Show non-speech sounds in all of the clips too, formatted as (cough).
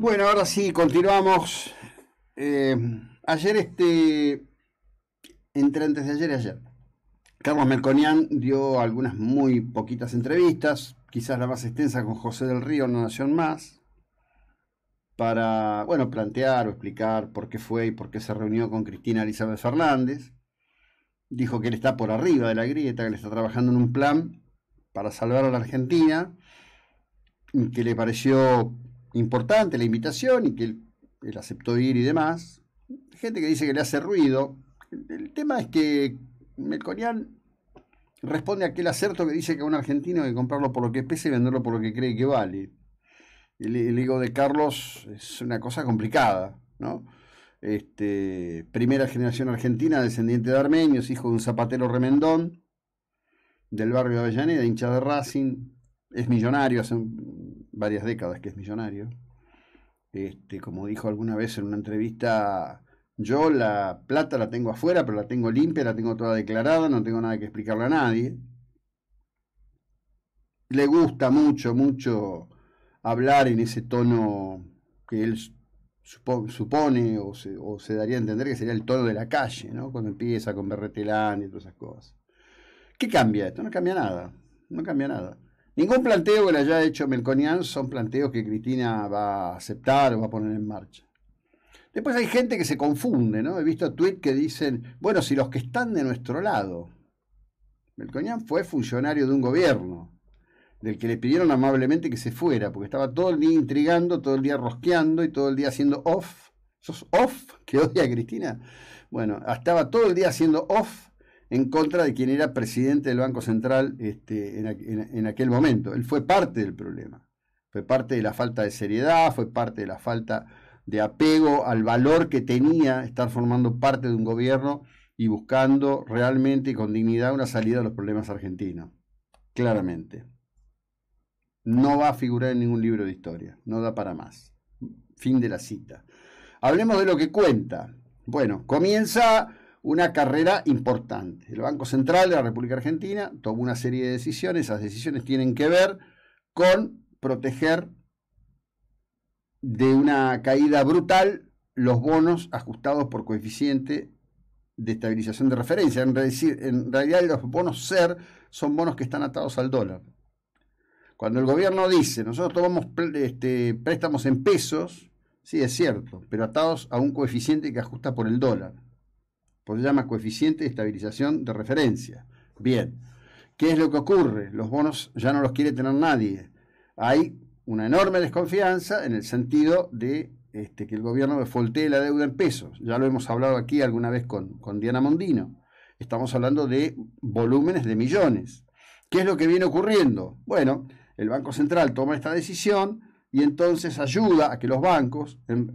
Bueno, ahora sí, continuamos. Eh, ayer, este, entre antes de ayer y ayer, Carlos Melconian dio algunas muy poquitas entrevistas, quizás la más extensa con José del Río, No Nación Más, para, bueno, plantear o explicar por qué fue y por qué se reunió con Cristina Elizabeth Fernández. Dijo que él está por arriba de la grieta, que él está trabajando en un plan para salvar a la Argentina, que le pareció importante la invitación y que él, aceptó ir y demás. Gente que dice que le hace ruido. El, tema es que Melconian responde a aquel acerto que dice que a un argentino hay que comprarlo por lo que pese y venderlo por lo que cree que vale. El, hijo de Carlos es una cosa complicada, ¿no? Este, primera generación argentina, descendiente de armenios, hijo de un zapatero remendón del barrio de Avellaneda, hincha de Racing, es millonario, hace varias décadas que es millonario. Este, como dijo alguna vez en una entrevista, yo la plata la tengo afuera, pero la tengo limpia, la tengo toda declarada, no tengo nada que explicarle a nadie. Le gusta mucho, mucho hablar en ese tono que él supone o se, daría a entender que sería el tono de la calle, ¿no? Cuando empieza con berretelán y todas esas cosas. ¿Qué cambia esto? No cambia nada, no cambia nada. Ningún planteo que le haya hecho Melconian son planteos que Cristina va a aceptar o va a poner en marcha. Después hay gente que se confunde, ¿no? He visto tweets que dicen, bueno, si los que están de nuestro lado. Melconian fue funcionario de un gobierno, del que le pidieron amablemente que se fuera, porque estaba todo el día intrigando, todo el día rosqueando y todo el día haciendo off. ¿Sos off? (laughs) ¿Que odia Cristina? Bueno, estaba todo el día haciendo off en contra de quien era presidente del Banco Central este, en, en, aquel momento. Él fue parte del problema, fue parte de la falta de seriedad, fue parte de la falta de apego al valor que tenía estar formando parte de un gobierno y buscando realmente y con dignidad una salida a los problemas argentinos. Claramente. No va a figurar en ningún libro de historia, no da para más. Fin de la cita. Hablemos de lo que cuenta. Bueno, comienza una carrera importante. El Banco Central de la República Argentina tomó una serie de decisiones, esas decisiones tienen que ver con proteger de una caída brutal los bonos ajustados por coeficiente de estabilización de referencia. En, realidad los bonos SER son bonos que están atados al dólar. Cuando el gobierno dice, nosotros tomamos este, préstamos en pesos, sí, es cierto, pero atados a un coeficiente que ajusta por el dólar se llama coeficiente de estabilización de referencia. Bien, ¿qué es lo que ocurre? Los bonos ya no los quiere tener nadie. Hay una enorme desconfianza en el sentido de este, que el gobierno defoltee la deuda en pesos. Ya lo hemos hablado aquí alguna vez con, con Diana Mondino. Estamos hablando de volúmenes de millones. ¿Qué es lo que viene ocurriendo? Bueno, el Banco Central toma esta decisión y entonces ayuda a que los bancos em,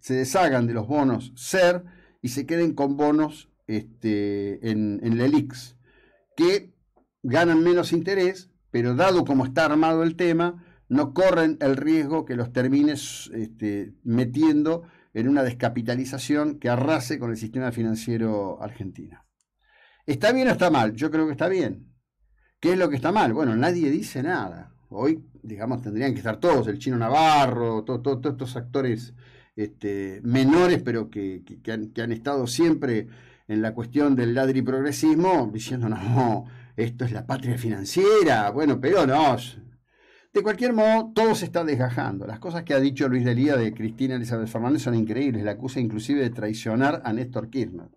se deshagan de los bonos SER y se queden con bonos este, en, el que ganan menos interés, pero dado como está armado el tema, no corren el riesgo que los termines este, metiendo en una descapitalización que arrase con el sistema financiero argentino. ¿Está bien o está mal? Yo creo que está bien. ¿Qué es lo que está mal? Bueno, nadie dice nada. Hoy, digamos, tendrían que estar todos, el chino Navarro, todos estos actores este, menores, pero que, han, estado siempre en la cuestión del progresismo diciendo, no, esto es la patria financiera, bueno, pero no. De cualquier modo, todo se está desgajando. Las cosas que ha dicho Luis Delía de Cristina Elizabeth Fernández son increíbles. La acusa inclusive de traicionar a Néstor Kirchner.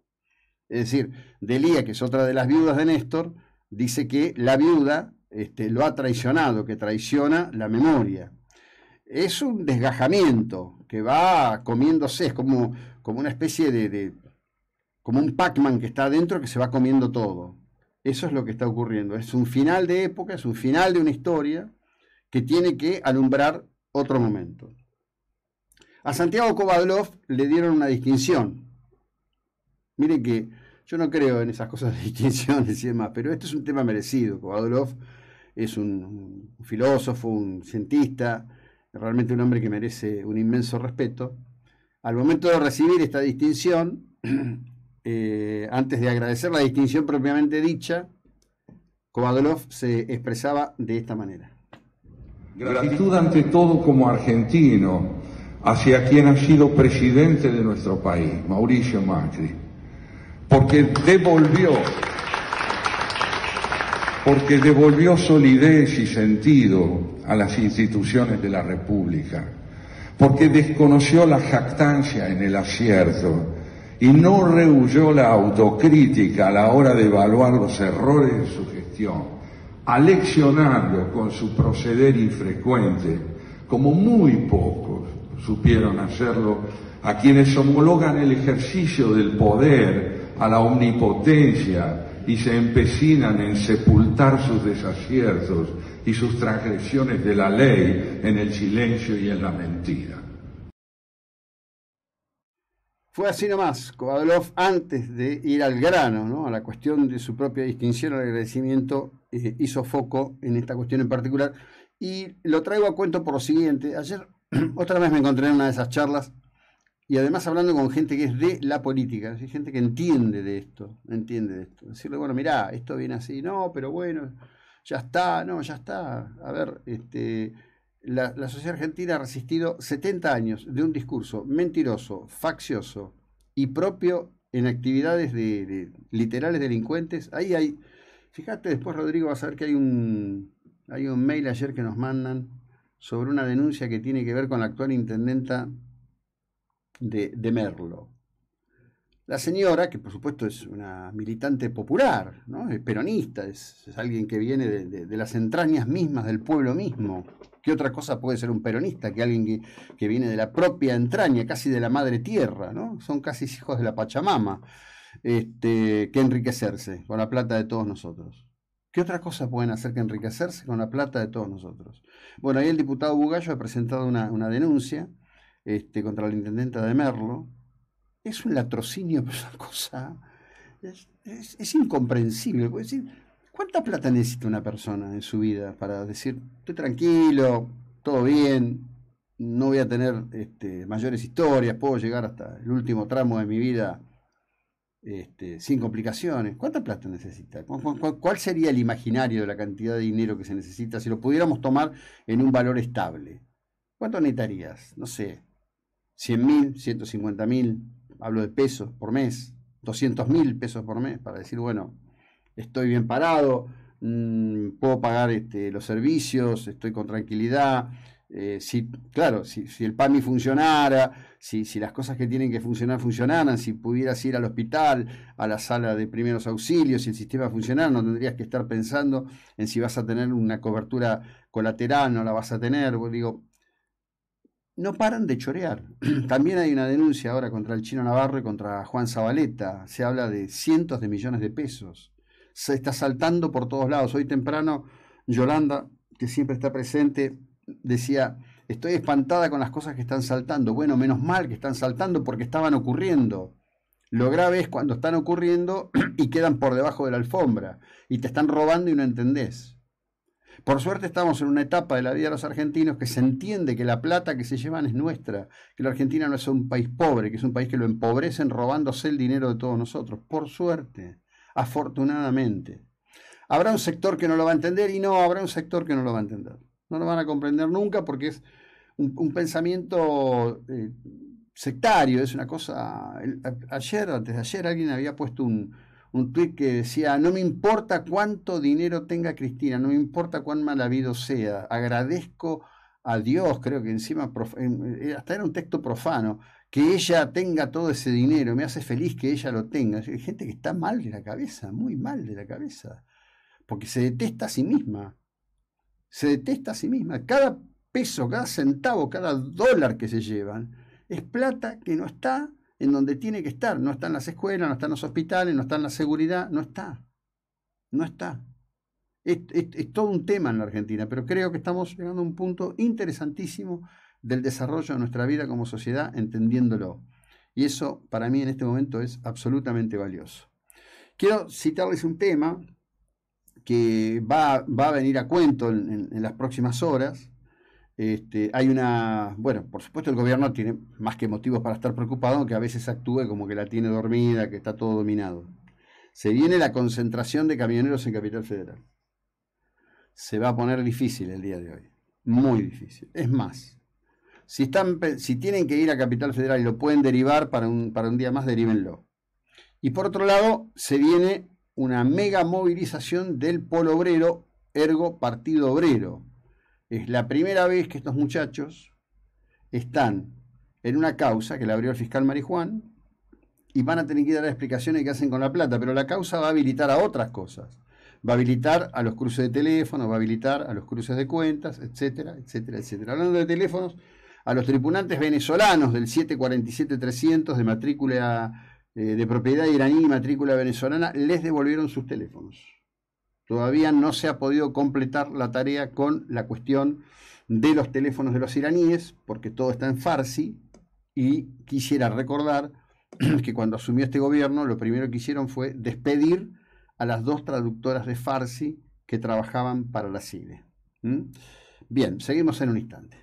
Es decir, Delía, que es otra de las viudas de Néstor, dice que la viuda este, lo ha traicionado, que traiciona la memoria es un desgajamiento que va comiéndose, es como, como una especie de, como un Pac-Man que está adentro que se va comiendo todo. Eso es lo que está ocurriendo. Es un final de época, es un final de una historia que tiene que alumbrar otro momento. A Santiago Kovadlov le dieron una distinción. Miren que yo no creo en esas cosas de distinciones y demás, pero este es un tema merecido. Kovadlov es un, un filósofo, un cientista, realmente un hombre que merece un inmenso respeto. Al momento de recibir esta distinción, (clears throat) eh, antes de agradecer la distinción propiamente dicha, Kovadolov se expresaba de esta manera. Gratitud ante todo como argentino hacia quien ha sido presidente de nuestro país, Mauricio Macri, porque devolvió porque devolvió solidez y sentido a las instituciones de la República, porque desconoció la jactancia en el acierto y no rehuyó la autocrítica a la hora de evaluar los errores de su gestión, aleccionando con su proceder infrecuente, como muy pocos supieron hacerlo, a quienes homologan el ejercicio del poder, a la omnipotencia, y se empecinan en sepultar sus desaciertos y sus transgresiones de la ley en el silencio y en la mentira. Fue así nomás, Kovadlov, antes de ir al grano, ¿no? a la cuestión de su propia distinción al agradecimiento, eh, hizo foco en esta cuestión en particular. Y lo traigo a cuento por lo siguiente. Ayer (clears throat) otra vez me encontré en una de esas charlas y además hablando con gente que es de la política, ¿sí? gente que entiende de esto, entiende de esto. Decirle, bueno, mirá, esto viene así, no, pero bueno, ya está, no, ya está. A ver, este, la, sociedad argentina ha resistido 70 años de un discurso mentiroso, faccioso y propio en actividades de, literales delincuentes. Ahí hay, fíjate, después Rodrigo va a saber que hay un, hay un mail ayer que nos mandan sobre una denuncia que tiene que ver con la actual intendenta de, Merlo. La señora, que por supuesto es una militante popular, ¿no? es peronista, es, alguien que viene de, las entrañas mismas del pueblo mismo. ¿Qué otra cosa puede ser un peronista que alguien que, viene de la propia entraña, casi de la madre tierra? ¿no? Son casi hijos de la Pachamama, este, que enriquecerse con la plata de todos nosotros. ¿Qué otra cosa pueden hacer que enriquecerse con la plata de todos nosotros? Bueno, ahí el diputado Bugallo ha presentado una denuncia este, contra la intendenta de Merlo, es un latrocinio, (laughs) pero es una cosa. Es, incomprensible. decir, ¿cuánta plata necesita una persona en su vida para decir, estoy tranquilo, todo bien, no voy a tener este, mayores historias, puedo llegar hasta el último tramo de mi vida este, sin complicaciones? ¿Cuánta plata necesita? cuál sería el imaginario de la cantidad de dinero que se necesita si lo pudiéramos tomar en un valor estable? ¿Cuánto necesitarías? No sé, 150 mil hablo de pesos por mes, mil pesos por mes, para decir, bueno, estoy bien parado, mm, puedo pagar este, los servicios, estoy con tranquilidad. Eh, claro, si, si, el PAMI funcionara, si, si las cosas que tienen que funcionar funcionaran, si pudieras ir al hospital, a la sala de primeros auxilios, si el sistema funcionara, no tendrías que estar pensando en si vas a tener una cobertura colateral, no la vas a tener. Digo, no paran de chorear. (clears throat) También hay una denuncia ahora contra el chino Navarro y contra Juan Zabaleta. Se habla de cientos de millones de pesos. Se está saltando por todos lados. Hoy temprano, Yolanda, que siempre está presente, decía, estoy espantada con las cosas que están saltando. Bueno, menos mal que están saltando porque estaban ocurriendo. Lo grave es cuando están ocurriendo (clears throat) y quedan por debajo de la alfombra y te están robando y no entendés. Por suerte estamos en una etapa de la vida de los argentinos que se entiende que la plata que se llevan es nuestra, que la Argentina no es un país pobre, que es un país que lo empobrecen robándose el dinero de todos nosotros. Por suerte, afortunadamente. Habrá un sector que no lo va a entender y no, habrá un sector que no lo va a entender. No lo van a comprender nunca porque es un, pensamiento eh, sectario, es una cosa... ayer, antes de ayer, alguien había puesto un, un tuit que decía, no me importa cuánto dinero tenga Cristina, no me importa cuán mal habido sea, agradezco a Dios, creo que encima, eh, hasta era un texto profano, que ella tenga todo ese dinero, me hace feliz que ella lo tenga. Hay gente que está mal de la cabeza, muy mal de la cabeza, porque se detesta a sí misma, se detesta a sí misma. Cada peso, cada centavo, cada dólar que se llevan es plata que no está en donde tiene que estar. No está en las escuelas, no está en los hospitales, no está en la seguridad, no está. No está. Es, todo un tema en la Argentina, pero creo que estamos llegando a un punto interesantísimo del desarrollo de nuestra vida como sociedad, entendiéndolo. Y eso para mí en este momento es absolutamente valioso. Quiero citarles un tema que va, a venir a cuento en las próximas horas, este, hay una, bueno, por supuesto el gobierno tiene más que motivos para estar preocupado, aunque a veces actúe como que la tiene dormida, que está todo dominado. Se viene la concentración de camioneros en Capital Federal. Se va a poner difícil el día de hoy, muy difícil. Es más, si, están, si tienen que ir a Capital Federal y lo pueden derivar para un, para un día más, deríbenlo, Y por otro lado, se viene una mega movilización del polo obrero, ergo partido obrero es la primera vez que estos muchachos están en una causa que la abrió el fiscal Marijuán y van a tener que dar explicaciones de qué hacen con la plata, pero la causa va a habilitar a otras cosas. Va a habilitar a los cruces de teléfonos, va a habilitar a los cruces de cuentas, etcétera, etcétera, etcétera. Hablando de teléfonos, a los tripulantes venezolanos del 747-300 de matrícula eh, de propiedad iraní y matrícula venezolana les devolvieron sus teléfonos. Todavía no se ha podido completar la tarea con la cuestión de los teléfonos de los iraníes, porque todo está en farsi, y quisiera recordar (clears throat) que cuando asumió este gobierno, lo primero que hicieron fue despedir a las dos traductoras de farsi que trabajaban para la CIDE. ¿Mm? Bien, seguimos en un instante.